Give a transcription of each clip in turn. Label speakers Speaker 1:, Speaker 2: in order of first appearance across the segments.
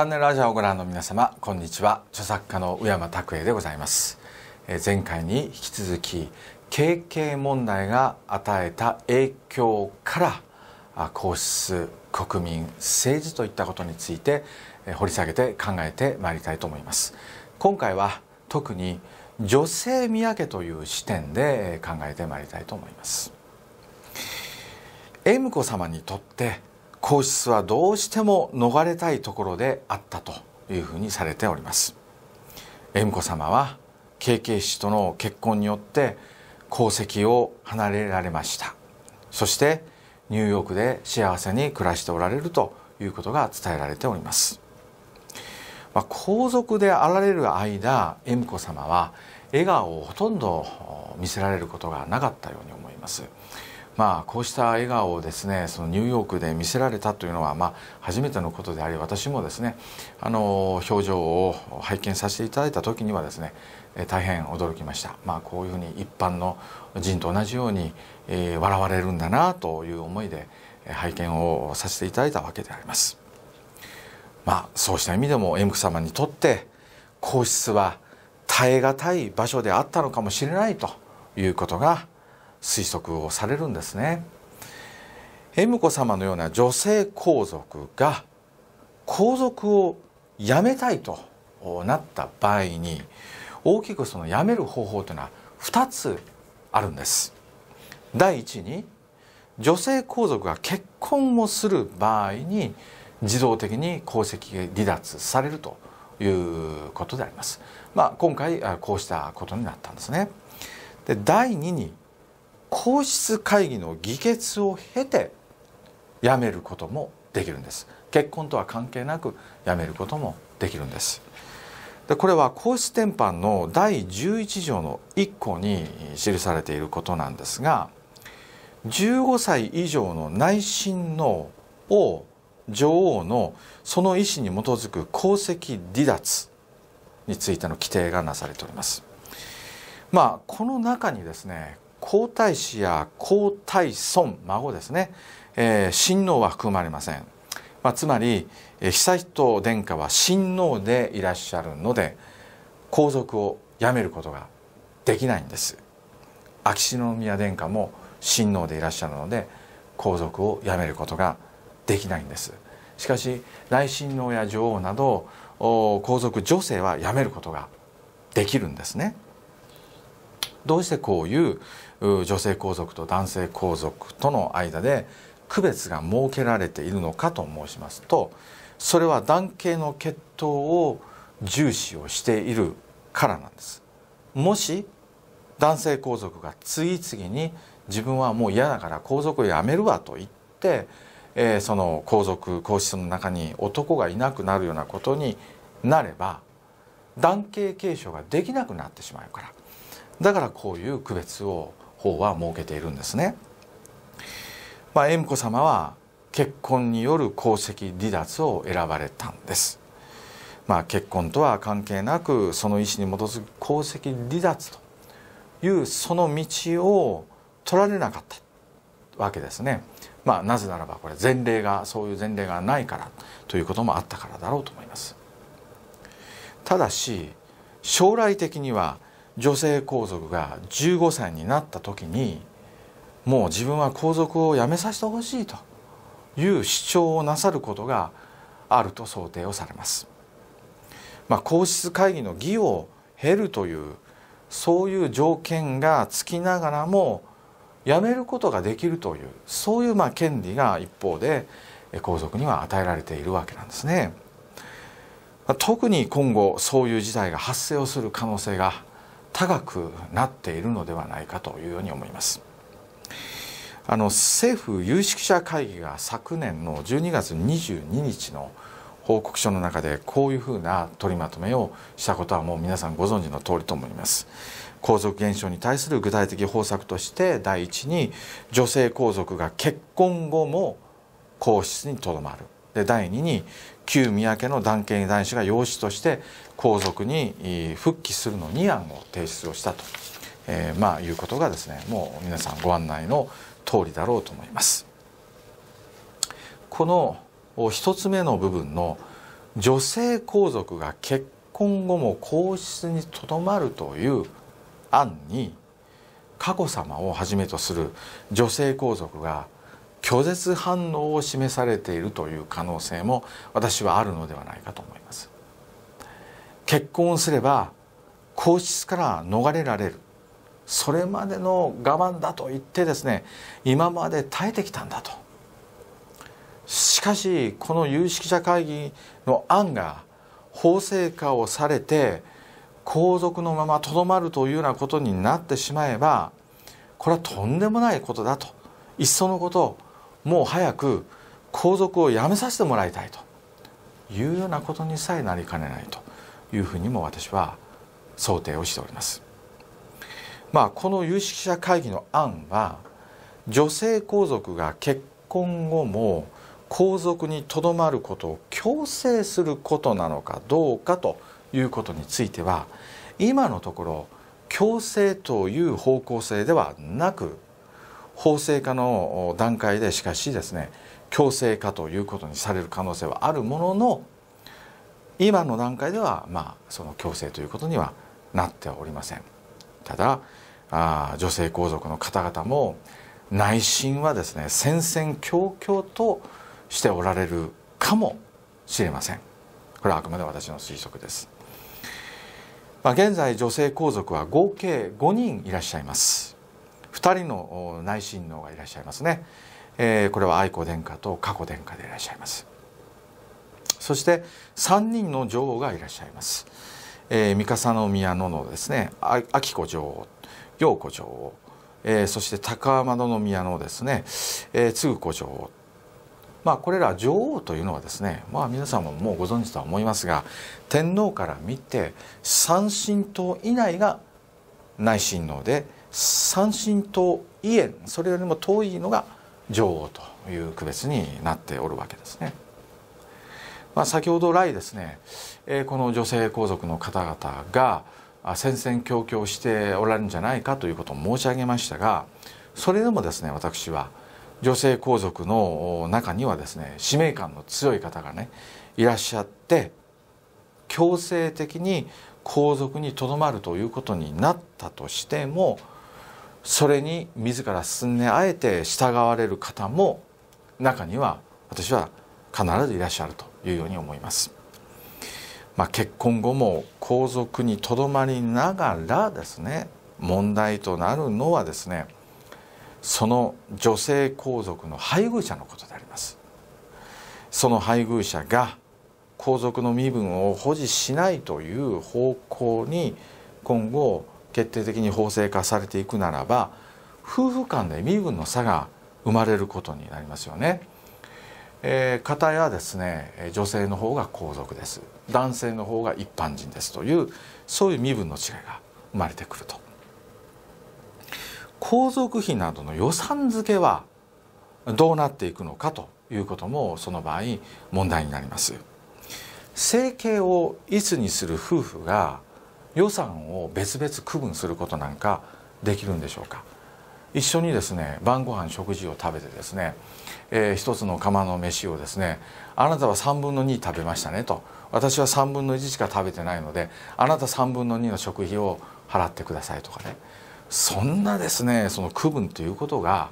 Speaker 1: チャンネルラジオをご覧の皆様こんにちは著作家の宇山拓英でございますえ前回に引き続き経験問題が与えた影響からあ皇室国民政治といったことについてえ掘り下げて考えてまいりたいと思います今回は特に女性宮家という視点で考えてまいりたいと思います英武子様にとって皇室はどうしても逃れたいところであったというふうにされております恵美子様は慶慶氏との結婚によって功績を離れられましたそしてニューヨークで幸せに暮らしておられるということが伝えられております、まあ、皇族であられる間恵美子様は笑顔をほとんど見せられることがなかったように思いますまあ、こうした笑顔をですねそのニューヨークで見せられたというのは、まあ、初めてのことであり私もですねあの表情を拝見させていただいた時にはですね大変驚きました、まあ、こういうふうに一般の人と同じように、えー、笑われるんだなという思いで拝見をさせていただいたわけであります。まあ、そうした意味でもエム様にとって皇室は耐え難い場所であったのかもしれないということが推測をされるんですね。恵美子様のような女性皇族が皇族を辞めたいとなった場合に大きくその辞める方法というのは2つあるんです。第一に女性皇族が結婚をする場合に自動的に皇籍離脱されるということであります。まあ、今回こうしたことになったんですね。で第二に皇室会議の議決を経て辞めることもできるんです結婚とは関係なく辞めることもできるんですでこれは皇室典範の第11条の1項に記されていることなんですが15歳以上の内親王を女王のその意思に基づく皇籍離脱についての規定がなされております。まあこの中にですね皇太子や皇太孫孫ですね、えー、親王は含まれません、まあ、つまり悠仁殿下は親王でいらっしゃるので皇族を辞めることができないんです秋篠宮殿下も親王でいらっしゃるので皇族を辞めることができないんですしかし内親王や女王など皇族女性は辞めることができるんですね。どうしてこういう女性皇族と男性皇族との間で区別が設けられているのかと申しますとそれは男系の血統を重視をしているからなんですもし男性皇族が次々に自分はもう嫌だから皇族を辞めるわと言って、えー、その皇族皇室の中に男がいなくなるようなことになれば男系継承ができなくなってしまうからだからこういう区別を法は設けているんですね。まあ、恵子様は結婚による功績離脱を選ばれたんです。まあ、結婚とは関係なくその意思に基づく功績離脱というその道を取られなかったわけですね。まあ、なぜならばこれ前例がそういう前例がないからということもあったからだろうと思います。ただし将来的には女性皇族が15歳になった時にもう自分は皇族を辞めさせてほしいという主張をなさることがあると想定をされます。まあ、皇室会議の議を経るというそういう条件がつきながらも辞めることができるというそういうまあ権利が一方で皇族には与えられているわけなんですね。特に今後そういう事態が発生をする可能性が高くなっているのではないかというように思います。あの政府有識者会議が昨年の12月22日の報告書の中でこういうふうな取りまとめをしたことはもう皆さんご存知の通りと思います。皇族減少に対する具体的方策として第一に女性皇族が結婚後も皇室にとどまるで第二に旧宮家の男系男子が養子として皇族に復帰するの2案を提出をしたと、えー、まあいうことがですねもう皆さんご案内の通りだろうと思います。この一つ目の部分の女性皇族が結婚後も皇室にとどまるという案に佳子さまをはじめとする女性皇族が拒絶反応を示されているという可能性も私はあるのではないかと思います。結婚をすれば皇室から逃れられるそれまでの我慢だと言ってですね今まで耐えてきたんだとしかしこの有識者会議の案が法制化をされて皇族のままとどまるというようなことになってしまえばこれはとんでもないことだといっそのこともう早く皇族を辞めさせてもらいたいというようなことにさえなりかねないというふうにも私は想定をしております。まあ、この有識者会議の案は女性皇族が結婚後も皇族にとどまることを強制することなのかどうかということについては今のところ強制という方向性ではなく法制化の段階でしかしですね強制化ということにされる可能性はあるものの今の段階では、まあ、その強制ということにはなっておりません。ただあ女性皇族の方々も内心はですね戦々恐々としておられるかもしれませんこれはあくまで私の推測です、まあ、現在女性皇族は合計5人いらっしゃいます2人の内親王がいらっしゃいますね、えー、これは愛子殿下と佳子殿下でいらっしゃいますそして3人の女王がいらっしゃいます、えー、三笠宮ののですねあ秋子女王陽子女王、えー、そして高円宮のですね、えー、嗣子女王まあ、これら女王というのはですね、まあ、皆さんももうご存知とは思いますが天皇から見て三神党以内が内親王で三神党以遠それよりも遠いのが女王という区別になっておるわけですね。まあ、先ほど来ですね、えー、この女性皇族の方々が戦々恐々しておられるんじゃないかということを申し上げましたがそれでもですね私は女性皇族の中にはですね使命感の強い方がねいらっしゃって強制的に皇族にとどまるということになったとしてもそれに自ら進んであえて従われる方も中には私は必ずいらっしゃるというように思います。まあ、結婚後も皇族にとどまりながらですね問題となるのはですねその女性皇族の配偶者のことでありますその配偶者が皇族の身分を保持しないという方向に今後決定的に法制化されていくならば夫婦間で身分の差が生まれることになりますよね。えー、方やですね女性の方が皇族です男性の方が一般人ですというそういう身分の違いが生まれてくると皇族費などの予算付けはどうなっていくのかということもその場合問題になります生計をいつにする夫婦が予算を別々区分することなんかできるんでしょうか一緒にですね晩ご飯食事を食べてですねえー、一つの釜の飯をですねあなたは3分の2食べましたねと私は3分の1しか食べてないのであなた3分の2の食費を払ってくださいとかねそんなですねその区分ということが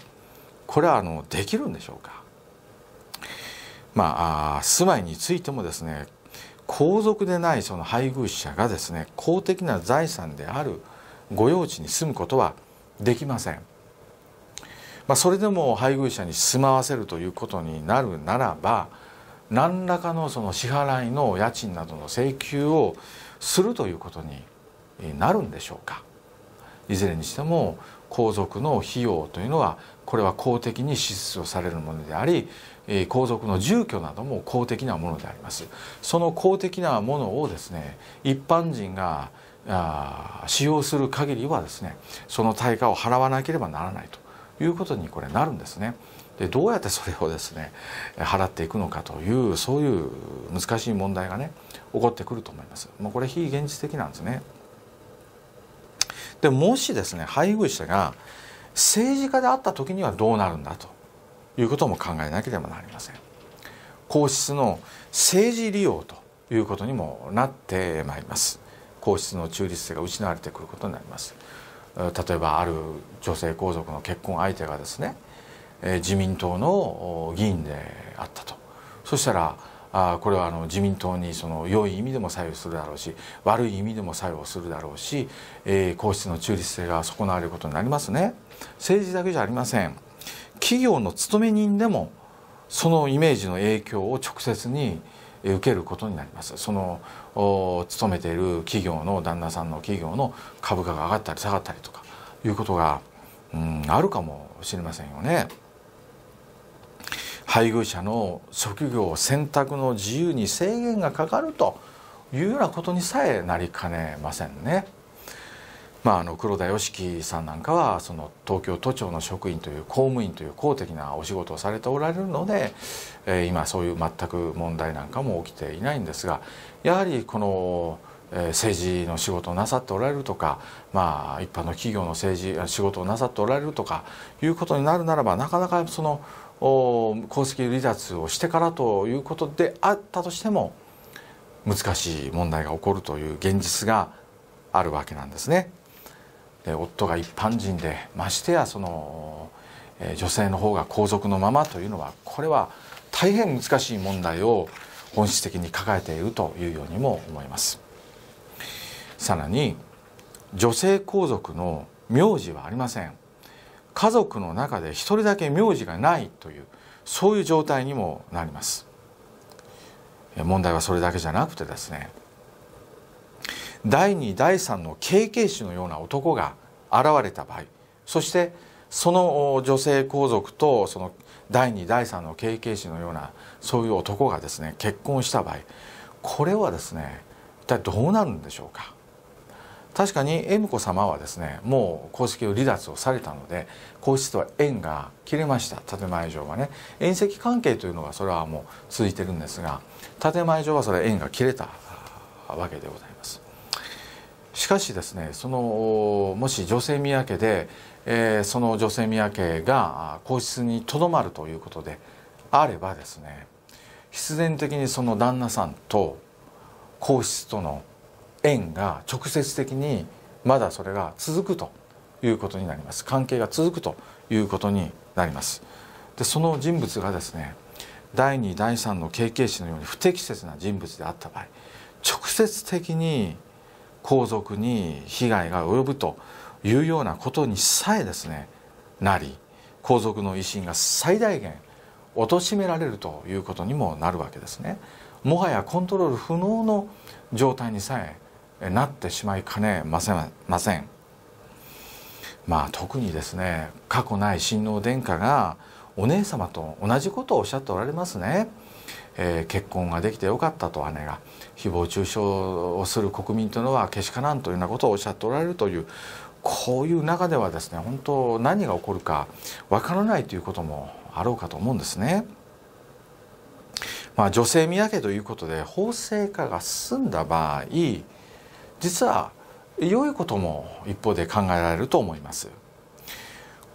Speaker 1: これはあのできるんでしょうかまあ住まいについてもですね皇族でないその配偶者がですね公的な財産である御用地に住むことはできません。まあ、それでも配偶者に住まわせるということになるならば何らかのその支払いの家賃などの請求をするということになるんでしょうかいずれにしても皇族の費用というのはこれは公的に支出をされるものであり皇族の住居なども公的なものでありますその公的なものをですね一般人が使用する限りはですねその対価を払わなければならないということにこれなるんですね。でどうやってそれをですね払っていくのかというそういう難しい問題がね起こってくると思います。もうこれ非現実的なんですね。でもしですね配偶者が政治家であった時にはどうなるんだということも考えなければなりません。皇室の政治利用ということにもなってまいります。皇室の中立性が失われてくることになります。例えばある女性皇族の結婚相手がですね自民党の議員であったとそしたらあこれはあの自民党にその良い意味でも左右するだろうし悪い意味でも作用するだろうし、えー、皇室の中立性が損なわれることになりますね政治だけじゃありません企業の勤め人でもそのイメージの影響を直接に、受けることになりますその勤めている企業の旦那さんの企業の株価が上がったり下がったりとかいうことが、うん、あるかもしれませんよね。配偶者の職業選択の自由に制限がかかるというようなことにさえなりかねませんね。まあ、あの黒田良樹さんなんかはその東京都庁の職員という公務員という公的なお仕事をされておられるので、えー、今そういう全く問題なんかも起きていないんですがやはりこの。政治の仕事をなさっておられるとか、まあ、一般の企業の政治仕事をなさっておられるとかいうことになるならばなかなかその公式離脱をしてからということであったとしても難しい問題が起こるという現実があるわけなんですね。夫が一般人でましてやその女性の方が皇族のままというのはこれは大変難しい問題を本質的に抱えているというようにも思います。さらに女性皇族の名字はありません家族の中で一人だけ名字がないというそういう状態にもなります問題はそれだけじゃなくてですね第2第3の経験士のような男が現れた場合そしてその女性皇族とその第2第3の経験士のようなそういう男がですね結婚した場合これはですね一体どうなるんでしょうか確かに恵美子様はですねもう皇室を離脱をされたので皇室とは縁が切れました建前上はね縁石関係というのがそれはもう続いてるんですが建前上はそれは縁が切れたわけでございます。しかしですねそのもし女性宮家で、えー、その女性宮家が皇室にとどまるということであればですね必然的にその旦那さんと皇室との縁が直接的にまだそれが続くということになります関係が続くということになりますでその人物がですね第2第3の経験者のように不適切な人物であった場合直接的に皇族に被害が及ぶというようなことにさえですねなり皇族の威信が最大限貶められるということにもなるわけですね。もはやコントロール不能の状態にさえなってしまいかねません。ままあ特にですね過去ない親王殿下がお姉様と同じことをおっしゃっておられますね。えー、結婚ができてよかったと姉が誹謗中傷をする国民というのはけしからんというようなことをおっしゃっておられるというこういう中ではですね本当何が起こるかわからないということもあろうかと思うんですね。まあ、女性宮家ということで法制化が進んだ場合実は良いことも一方で考えられると思います。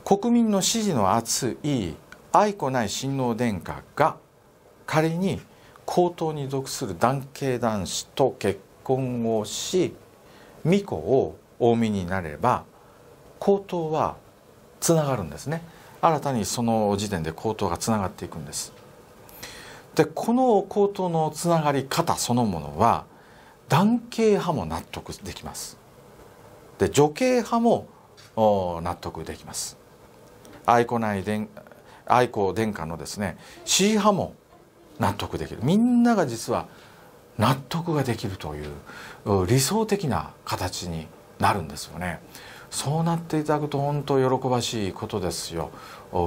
Speaker 1: 国民の支持の厚い愛子内親王殿下が仮に皇統に属する男系男子と結婚をし巫女をお産みになれば皇統はつながるんですね新たにその時点で皇統がつながっていくんですでこの皇統のつながり方そのものは男系派も納得できますで女系派も納得できます愛子内殿愛子殿下のですね C 派も納得できるみんなが実は納得ができるという理想的な形になるんですよね。そうなっていただくと本当喜ばしいことですよ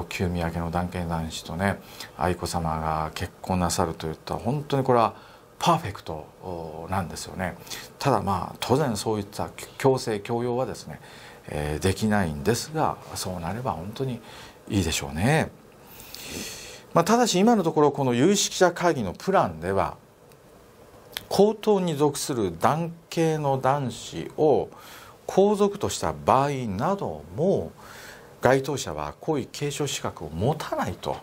Speaker 1: 旧宮家の男系男子とね愛子さまが結婚なさるといった本当にこれはパーフェクトなんですよねただまあ当然そういった強制強要はですね、えー、できないんですがそうなれば本当にいいでしょうね。まあ、ただし今のところこの有識者会議のプランでは皇統に属する男系の男子を皇族とした場合なども該当者は皇位継承資格を持たないと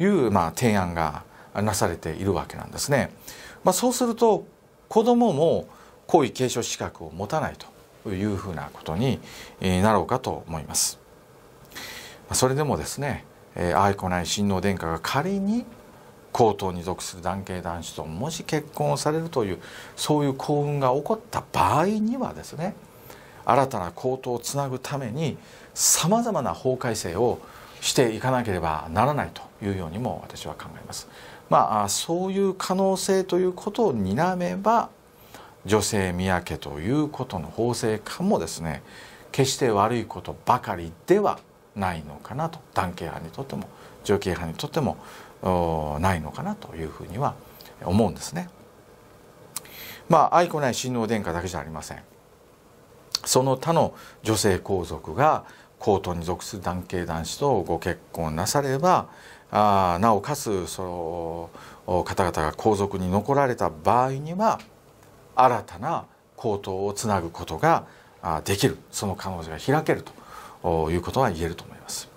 Speaker 1: いうまあ提案がなされているわけなんですね。まあ、そうすると子供も皇位継承資格を持たないというふうなことになろうかと思います。それでもですね愛子内親王殿下が仮に皇統に属する男系男子ともし結婚をされるというそういう幸運が起こった場合にはですね新たな皇統をつなぐためにさまざまな法改正をしていかなければならないというようにも私は考えます。まあ、そういう可能性ということをにらめば女性宮家ということの法制化もですね決して悪いことばかりではないのかなと男系派にとっても女系派にとってもないのかなというふうには思うんですね。まあ愛子内親王殿下だけじゃありません。その他の女性皇族が皇統に属する男系男子とご結婚なさればあなおかつその方々が皇族に残られた場合には新たな皇統をつなぐことができるその可能性が開けるということは言えると思います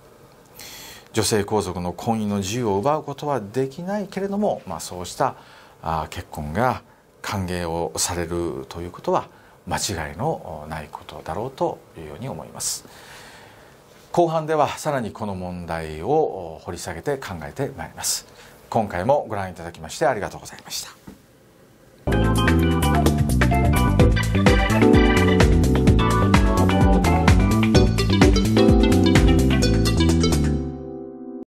Speaker 1: 女性皇族の婚姻の自由を奪うことはできないけれども、まあ、そうした結婚が歓迎をされるということは間違いのないことだろうというように思います後半ではさらにこの問題を掘り下げて考えてまいります今回もご覧いただきましてありがとうございました